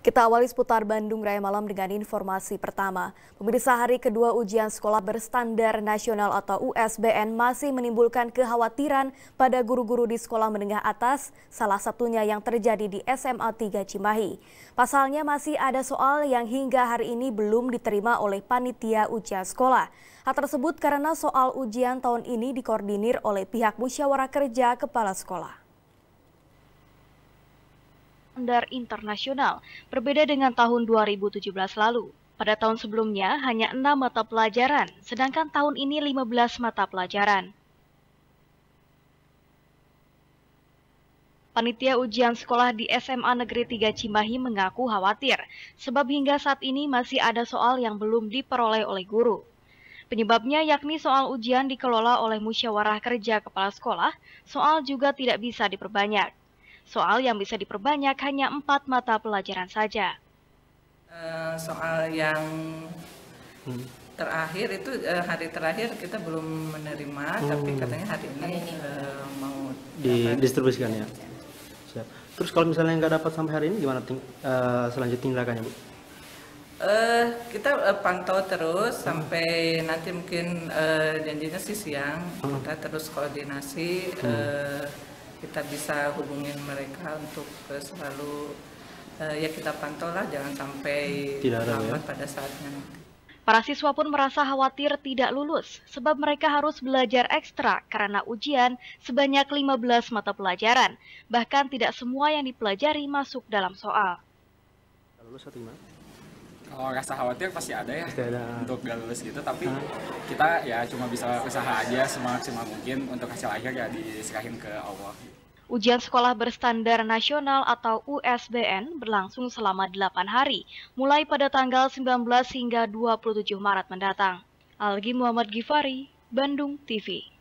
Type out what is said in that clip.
Kita awali seputar Bandung Raya Malam dengan informasi pertama. Pemirsa hari kedua ujian sekolah berstandar nasional atau USBN masih menimbulkan kekhawatiran pada guru-guru di sekolah menengah atas, salah satunya yang terjadi di SMA 3 Cimahi. Pasalnya masih ada soal yang hingga hari ini belum diterima oleh panitia ujian sekolah. Hal tersebut karena soal ujian tahun ini dikoordinir oleh pihak musyawarah kerja kepala sekolah standar internasional, berbeda dengan tahun 2017 lalu. Pada tahun sebelumnya hanya enam mata pelajaran, sedangkan tahun ini 15 mata pelajaran. Panitia ujian sekolah di SMA Negeri 3 Cimahi mengaku khawatir, sebab hingga saat ini masih ada soal yang belum diperoleh oleh guru. Penyebabnya yakni soal ujian dikelola oleh musyawarah kerja kepala sekolah, soal juga tidak bisa diperbanyak soal yang bisa diperbanyak hanya empat mata pelajaran saja. Eh, soal yang hmm. terakhir itu eh, hari terakhir kita belum menerima, hmm. tapi katanya hari ini, eh, mau didistribusikan ya. Siap. Terus kalau misalnya nggak dapat sampai hari ini gimana ting uh, selanjutnya tindakannya bu? Uh, kita uh, pantau terus hmm. sampai nanti mungkin uh, janjinya sih siang hmm. kita terus koordinasi. Hmm. Uh, kita bisa hubungin mereka untuk eh, selalu eh, ya kita pantau lah jangan sampai tidak ada ya. pada saatnya. Para siswa pun merasa khawatir tidak lulus sebab mereka harus belajar ekstra karena ujian sebanyak 15 mata pelajaran. Bahkan tidak semua yang dipelajari masuk dalam soal. Lulus atau gimana? oh, rasa khawatir pasti ada ya pasti ada. untuk gak lulus gitu tapi Hah? kita ya cuma bisa usaha aja semaksimal mungkin untuk hasil akhir ya diserahin ke Allah Ujian Sekolah Berstandar Nasional atau USBN berlangsung selama 8 hari, mulai pada tanggal 19 hingga 27 Maret mendatang. Algi Muhammad Gifari, Bandung TV.